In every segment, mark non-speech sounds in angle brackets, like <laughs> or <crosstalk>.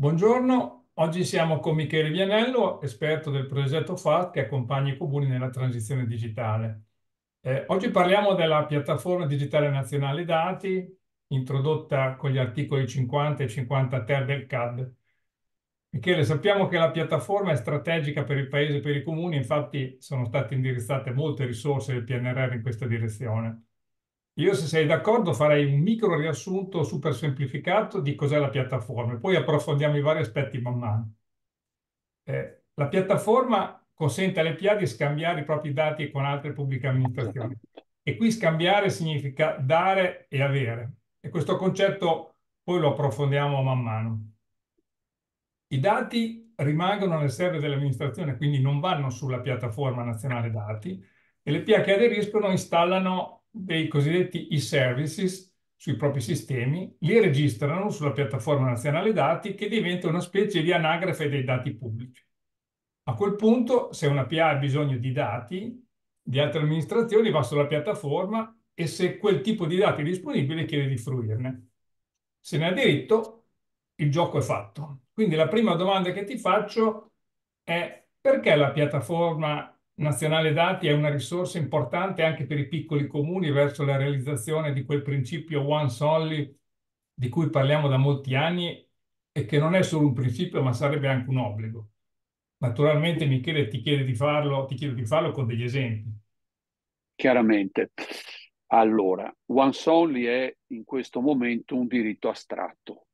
Buongiorno, oggi siamo con Michele Vianello, esperto del progetto FAT che accompagna i comuni nella transizione digitale. Eh, oggi parliamo della piattaforma digitale nazionale dati, introdotta con gli articoli 50 e 50 ter del CAD. Michele, sappiamo che la piattaforma è strategica per il Paese e per i comuni, infatti sono state indirizzate molte risorse del PNRR in questa direzione. Io, se sei d'accordo, farei un micro riassunto super semplificato di cos'è la piattaforma e poi approfondiamo i vari aspetti man mano. Eh, la piattaforma consente alle PA di scambiare i propri dati con altre pubbliche amministrazioni. E qui scambiare significa dare e avere. E questo concetto poi lo approfondiamo man mano. I dati rimangono nel server dell'amministrazione, quindi non vanno sulla piattaforma nazionale dati, e le PA che aderiscono installano dei cosiddetti e-services sui propri sistemi, li registrano sulla piattaforma nazionale dati che diventa una specie di anagrafe dei dati pubblici. A quel punto, se una PA ha bisogno di dati di altre amministrazioni, va sulla piattaforma e se quel tipo di dati è disponibile chiede di fruirne. Se ne ha diritto, il gioco è fatto. Quindi la prima domanda che ti faccio è perché la piattaforma Nazionale Dati è una risorsa importante anche per i piccoli comuni verso la realizzazione di quel principio one solely di cui parliamo da molti anni e che non è solo un principio ma sarebbe anche un obbligo. Naturalmente Michele ti chiede di farlo, ti chiedo di farlo con degli esempi. Chiaramente. Allora, one solely è in questo momento un diritto astratto,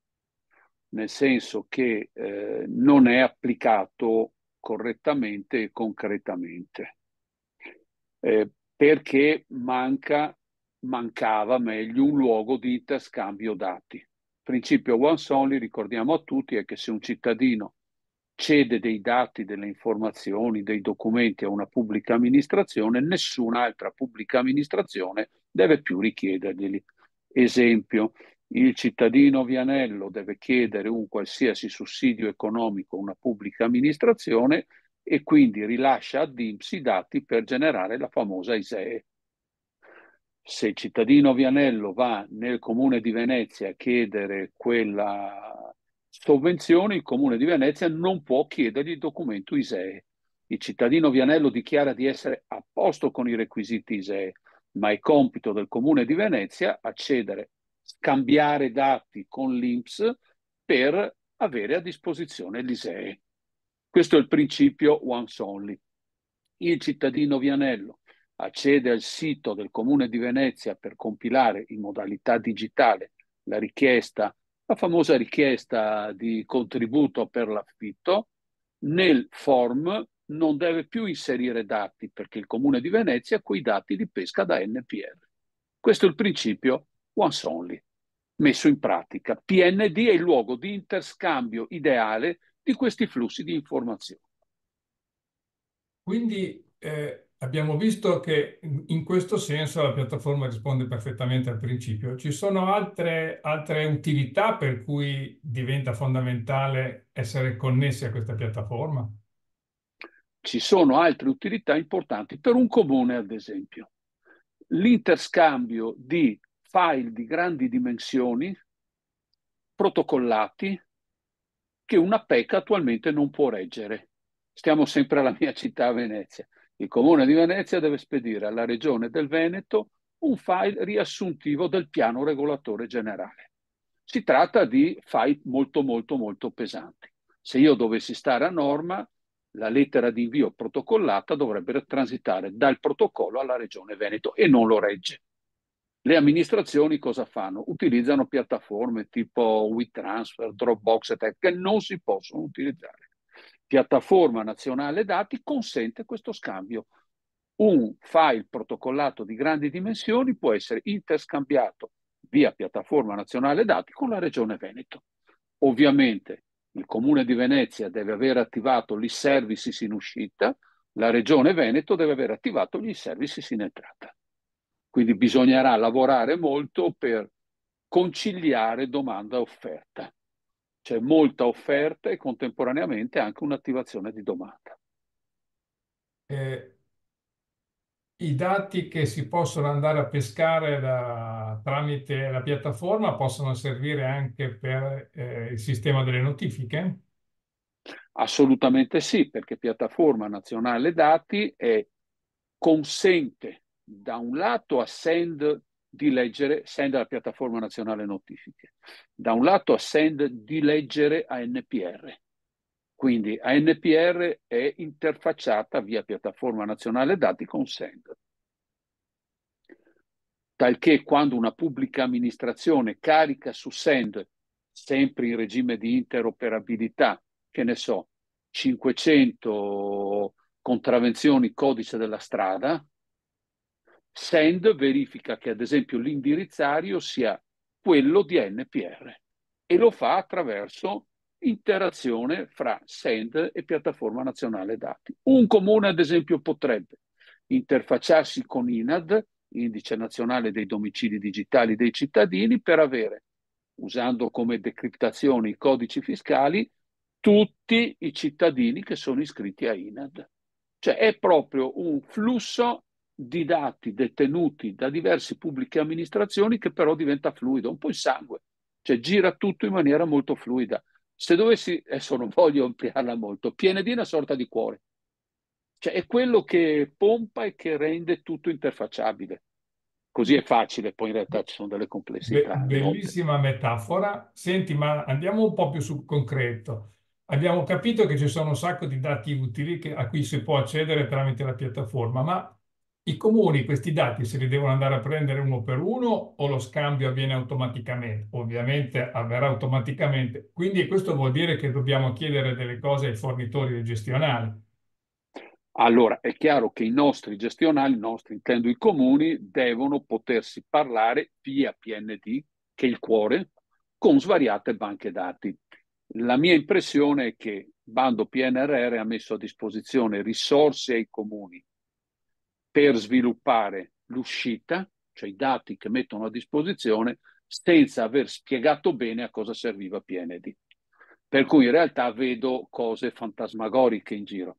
nel senso che eh, non è applicato correttamente e concretamente, eh, perché manca, mancava meglio un luogo di interscambio dati. Il principio one only, ricordiamo a tutti, è che se un cittadino cede dei dati, delle informazioni, dei documenti a una pubblica amministrazione, nessun'altra pubblica amministrazione deve più richiederglieli. Esempio, il cittadino Vianello deve chiedere un qualsiasi sussidio economico a una pubblica amministrazione e quindi rilascia a DIMS i dati per generare la famosa ISEE. Se il cittadino Vianello va nel comune di Venezia a chiedere quella sovvenzione, il comune di Venezia non può chiedergli il documento ISEE. Il cittadino Vianello dichiara di essere a posto con i requisiti ISEE, ma è compito del comune di Venezia accedere scambiare dati con l'INPS per avere a disposizione l'ISEE. Questo è il principio once only. Il cittadino Vianello accede al sito del Comune di Venezia per compilare in modalità digitale la richiesta, la famosa richiesta di contributo per l'affitto. Nel form non deve più inserire dati perché il Comune di Venezia quei dati li pesca da NPR. Questo è il principio Once Only, messo in pratica. PND è il luogo di interscambio ideale di questi flussi di informazioni. Quindi eh, abbiamo visto che in questo senso la piattaforma risponde perfettamente al principio. Ci sono altre, altre utilità per cui diventa fondamentale essere connessi a questa piattaforma? Ci sono altre utilità importanti per un comune, ad esempio l'interscambio di file di grandi dimensioni, protocollati, che una PEC attualmente non può reggere. Stiamo sempre alla mia città, Venezia. Il comune di Venezia deve spedire alla regione del Veneto un file riassuntivo del piano regolatore generale. Si tratta di file molto molto molto pesanti. Se io dovessi stare a norma, la lettera di invio protocollata dovrebbe transitare dal protocollo alla regione Veneto e non lo regge le amministrazioni cosa fanno? Utilizzano piattaforme tipo WeTransfer, Dropbox e che non si possono utilizzare. Piattaforma nazionale dati consente questo scambio. Un file protocollato di grandi dimensioni può essere interscambiato via piattaforma nazionale dati con la Regione Veneto. Ovviamente il Comune di Venezia deve aver attivato gli services in uscita, la Regione Veneto deve aver attivato gli services in entrata. Quindi bisognerà lavorare molto per conciliare domanda e offerta. C'è molta offerta e contemporaneamente anche un'attivazione di domanda. Eh, I dati che si possono andare a pescare da, tramite la piattaforma possono servire anche per eh, il sistema delle notifiche? Assolutamente sì, perché piattaforma nazionale dati è, consente da un lato a Send di leggere, Send alla piattaforma nazionale notifiche, da un lato a Send di leggere a NPR. Quindi ANPR è interfacciata via piattaforma nazionale dati con Send. Talché quando una pubblica amministrazione carica su Send, sempre in regime di interoperabilità, che ne so, 500 contravenzioni codice della strada, SEND verifica che ad esempio l'indirizzario sia quello di NPR e lo fa attraverso interazione fra SEND e piattaforma nazionale dati. Un comune ad esempio potrebbe interfacciarsi con INAD, Indice Nazionale dei Domicili Digitali dei Cittadini, per avere, usando come decriptazione i codici fiscali, tutti i cittadini che sono iscritti a INAD. Cioè è proprio un flusso di dati detenuti da diverse pubbliche amministrazioni che però diventa fluido, un po' il sangue, cioè gira tutto in maniera molto fluida. Se dovessi, adesso non voglio ampliarla molto, piene di una sorta di cuore, cioè è quello che pompa e che rende tutto interfacciabile. Così è facile, poi in realtà ci sono delle complessità. Be- bellissima note. metafora. Senti, ma andiamo un po' più sul concreto. Abbiamo capito che ci sono un sacco di dati utili che, a cui si può accedere tramite la piattaforma, ma i comuni questi dati se li devono andare a prendere uno per uno o lo scambio avviene automaticamente? Ovviamente avverrà automaticamente, quindi questo vuol dire che dobbiamo chiedere delle cose ai fornitori del gestionale. Allora, è chiaro che i nostri gestionali, i nostri intendo i comuni, devono potersi parlare via PND, che è il cuore, con svariate banche dati. La mia impressione è che Bando PNRR ha messo a disposizione risorse ai comuni per sviluppare l'uscita, cioè i dati che mettono a disposizione, senza aver spiegato bene a cosa serviva PND. Per cui in realtà vedo cose fantasmagoriche in giro.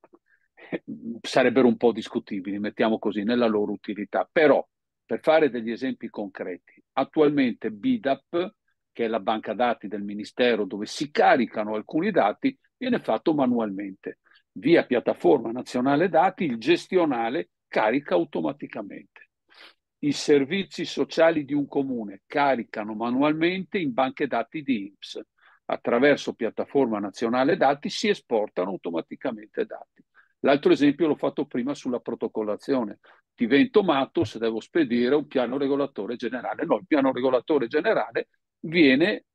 <laughs> Sarebbero un po' discutibili, mettiamo così, nella loro utilità. Però, per fare degli esempi concreti, attualmente BIDAP, che è la banca dati del Ministero dove si caricano alcuni dati, viene fatto manualmente via piattaforma nazionale dati il gestionale carica automaticamente. I servizi sociali di un comune caricano manualmente in banche dati di IMSS. Attraverso piattaforma nazionale dati si esportano automaticamente dati. L'altro esempio l'ho fatto prima sulla protocollazione. Divento matto se devo spedire un piano regolatore generale. No, il piano regolatore generale viene,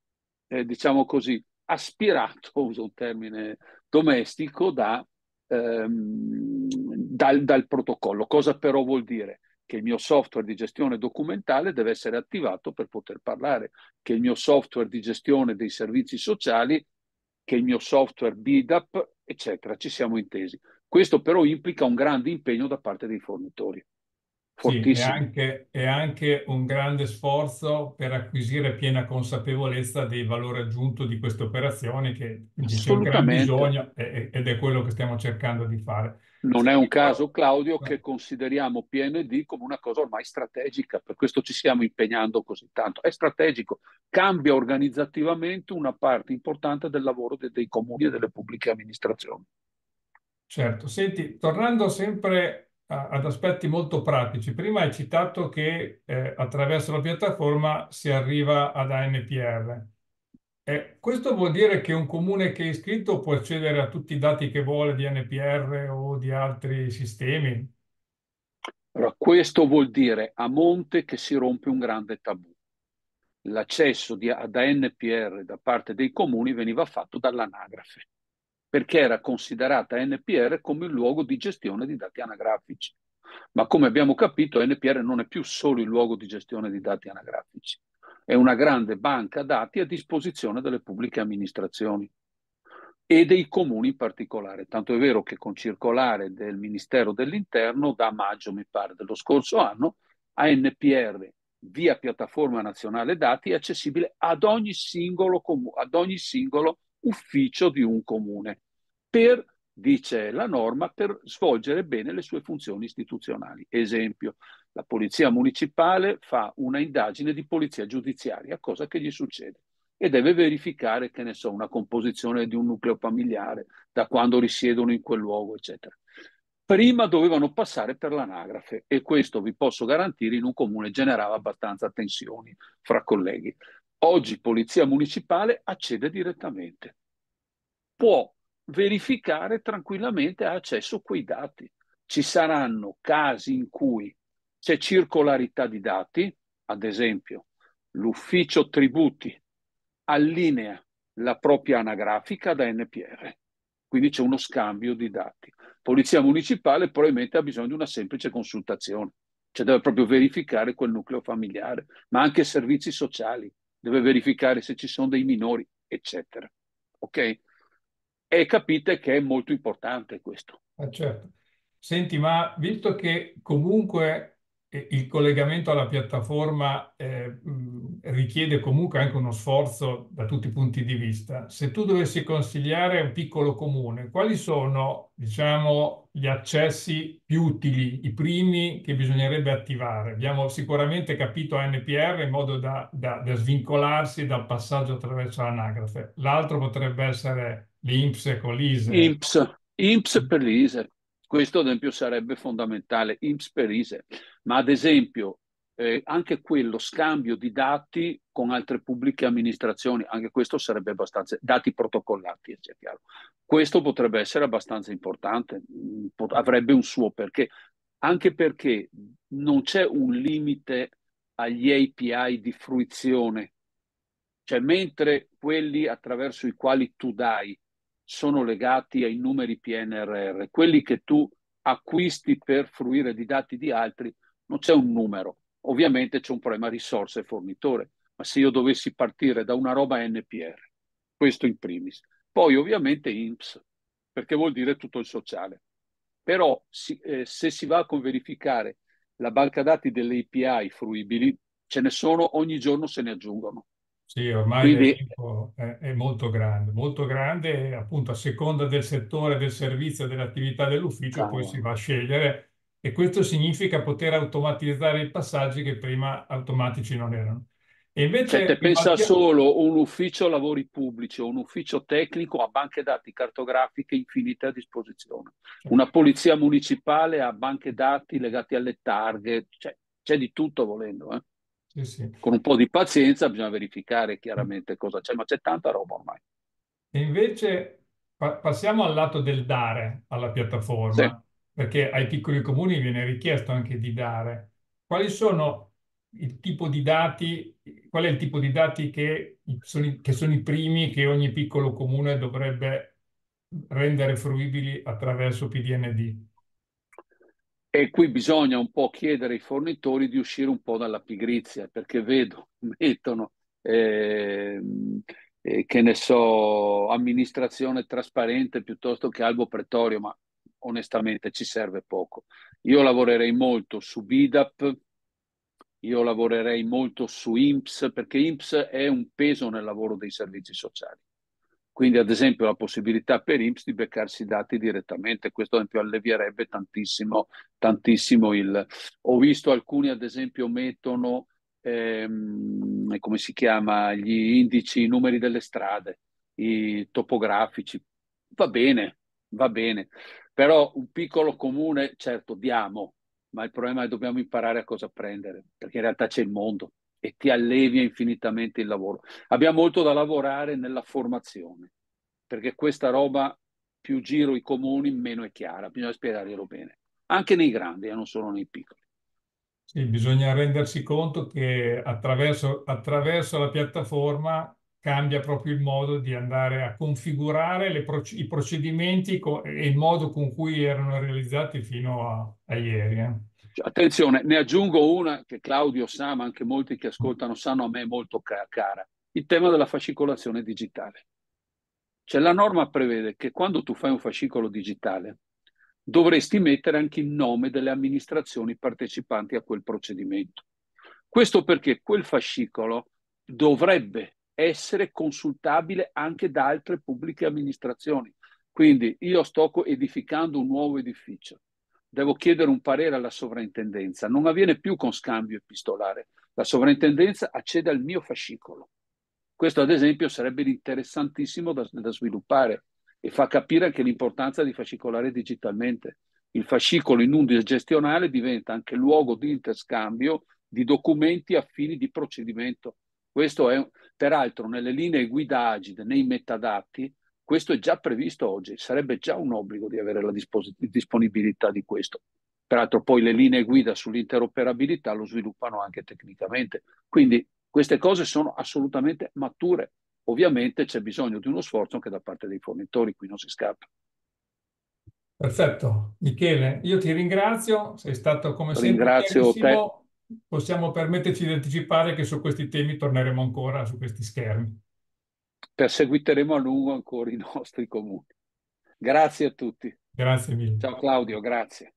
eh, diciamo così, aspirato, <laughs> uso un termine domestico, da, ehm, dal, dal protocollo. Cosa però vuol dire? Che il mio software di gestione documentale deve essere attivato per poter parlare, che il mio software di gestione dei servizi sociali, che il mio software BIDAP, eccetera. Ci siamo intesi. Questo però implica un grande impegno da parte dei fornitori. Fortissimo. Sì, è, anche, è anche un grande sforzo per acquisire piena consapevolezza del valore aggiunto di queste operazioni che c'è un gran bisogno ed è quello che stiamo cercando di fare. Non è un caso, Claudio, che eh. consideriamo PND come una cosa ormai strategica, per questo ci stiamo impegnando così tanto. È strategico, cambia organizzativamente una parte importante del lavoro dei, dei comuni e delle pubbliche amministrazioni. Certo, senti, tornando sempre a, ad aspetti molto pratici, prima hai citato che eh, attraverso la piattaforma si arriva ad ANPR. Eh, questo vuol dire che un comune che è iscritto può accedere a tutti i dati che vuole di NPR o di altri sistemi? Allora, questo vuol dire a monte che si rompe un grande tabù. L'accesso ad NPR da parte dei comuni veniva fatto dall'anagrafe, perché era considerata NPR come il luogo di gestione di dati anagrafici. Ma come abbiamo capito, NPR non è più solo il luogo di gestione di dati anagrafici è una grande banca dati a disposizione delle pubbliche amministrazioni e dei comuni in particolare. Tanto è vero che con circolare del Ministero dell'Interno da maggio, mi pare, dello scorso anno, ANPR via piattaforma nazionale dati è accessibile ad ogni singolo, comu- ad ogni singolo ufficio di un comune per dice la norma, per svolgere bene le sue funzioni istituzionali. Esempio, la polizia municipale fa una indagine di polizia giudiziaria, cosa che gli succede? E deve verificare, che ne so, una composizione di un nucleo familiare, da quando risiedono in quel luogo, eccetera. Prima dovevano passare per l'anagrafe e questo vi posso garantire in un comune generava abbastanza tensioni fra colleghi. Oggi Polizia Municipale accede direttamente. Può verificare tranquillamente, ha accesso a quei dati. Ci saranno casi in cui c'è circolarità di dati, ad esempio l'ufficio tributi allinea la propria anagrafica da NPR, quindi c'è uno scambio di dati. Polizia municipale probabilmente ha bisogno di una semplice consultazione, cioè deve proprio verificare quel nucleo familiare, ma anche servizi sociali, deve verificare se ci sono dei minori, eccetera. Ok? e capite che è molto importante questo. Ah, certo. Senti, ma visto che comunque eh, il collegamento alla piattaforma eh, richiede comunque anche uno sforzo da tutti i punti di vista. Se tu dovessi consigliare a un piccolo comune, quali sono, diciamo, gli accessi più utili, i primi che bisognerebbe attivare? Abbiamo sicuramente capito NPR in modo da, da, da svincolarsi dal passaggio attraverso l'anagrafe. L'altro potrebbe essere L'INPS con l'ISE. INPS, INPS mm. per l'ISE. Questo ad esempio sarebbe fondamentale, INPS per ISE. Ma ad esempio eh, anche quello scambio di dati con altre pubbliche amministrazioni, anche questo sarebbe abbastanza, dati protocollati, è chiaro. Questo potrebbe essere abbastanza importante, mm, Pot- avrebbe un suo perché, anche perché non c'è un limite agli API di fruizione, cioè mentre quelli attraverso i quali tu dai sono legati ai numeri PNRR. Quelli che tu acquisti per fruire di dati di altri, non c'è un numero. Ovviamente c'è un problema risorse e fornitore, ma se io dovessi partire da una roba NPR, questo in primis. Poi ovviamente INPS, perché vuol dire tutto il sociale. Però si, eh, se si va a verificare la banca dati delle API fruibili, ce ne sono ogni giorno se ne aggiungono. Sì, ormai Quindi... è, è molto grande, molto grande, appunto a seconda del settore, del servizio, dell'attività dell'ufficio, poi si va a scegliere e questo significa poter automatizzare i passaggi che prima automatici non erano. E invece, cioè, te pensa mattia... solo un ufficio lavori pubblici o un ufficio tecnico a banche dati cartografiche infinite a disposizione, cioè. una polizia municipale a banche dati legate alle targhe, cioè, c'è di tutto volendo. Eh? Sì, Con un po' di pazienza bisogna verificare chiaramente cosa c'è, ma c'è tanta roba ormai. E invece pa- passiamo al lato del dare alla piattaforma, sì. perché ai piccoli comuni viene richiesto anche di dare. Quali sono il tipo di dati, qual è il tipo di dati che sono, che sono i primi che ogni piccolo comune dovrebbe rendere fruibili attraverso PDND? E qui bisogna un po' chiedere ai fornitori di uscire un po' dalla pigrizia, perché vedo, <laughs> mettono, eh, eh, che ne so, amministrazione trasparente piuttosto che albo pretorio, ma onestamente ci serve poco. Io lavorerei molto su BIDAP, io lavorerei molto su IMPS, perché IMPS è un peso nel lavoro dei servizi sociali. Quindi, ad esempio, la possibilità per IMSS di beccarsi i dati direttamente, questo ad esempio allevierebbe tantissimo, tantissimo il... Ho visto alcuni, ad esempio, mettono, ehm, come si chiama, gli indici, i numeri delle strade, i topografici. Va bene, va bene. Però un piccolo comune, certo, diamo, ma il problema è che dobbiamo imparare a cosa prendere, perché in realtà c'è il mondo e ti allevia infinitamente il lavoro. Abbiamo molto da lavorare nella formazione, perché questa roba più giro i comuni meno è chiara, bisogna spiegarglielo bene, anche nei grandi e eh, non solo nei piccoli. Sì, bisogna rendersi conto che attraverso, attraverso la piattaforma cambia proprio il modo di andare a configurare proc i procedimenti e il modo con cui erano realizzati fino a, a ieri. Eh. Cioè, attenzione, ne aggiungo una che Claudio sa, ma anche molti che ascoltano sanno a me molto cara, il tema della fascicolazione digitale. Cioè la norma prevede che quando tu fai un fascicolo digitale dovresti mettere anche il nome delle amministrazioni partecipanti a quel procedimento. Questo perché quel fascicolo dovrebbe essere consultabile anche da altre pubbliche amministrazioni. Quindi io sto edificando un nuovo edificio, devo chiedere un parere alla sovrintendenza, non avviene più con scambio epistolare, la sovrintendenza accede al mio fascicolo. Questo ad esempio sarebbe interessantissimo da, da sviluppare e fa capire anche l'importanza di fascicolare digitalmente. Il fascicolo in un gestionale diventa anche luogo di interscambio di documenti a fini di procedimento. Questo è, Peraltro nelle linee guida agide, nei metadati, questo è già previsto oggi, sarebbe già un obbligo di avere la dispos- disponibilità di questo. Peraltro poi le linee guida sull'interoperabilità lo sviluppano anche tecnicamente. Quindi queste cose sono assolutamente mature. Ovviamente c'è bisogno di uno sforzo anche da parte dei fornitori, qui non si scappa. Perfetto. Michele, io ti ringrazio, sei stato come sempre Ringrazio te possiamo permetterci di anticipare che su questi temi torneremo ancora su questi schermi. Perseguiteremo a lungo ancora i <laughs> nostri comuni. Grazie a tutti. Grazie mille. Ciao Claudio, grazie.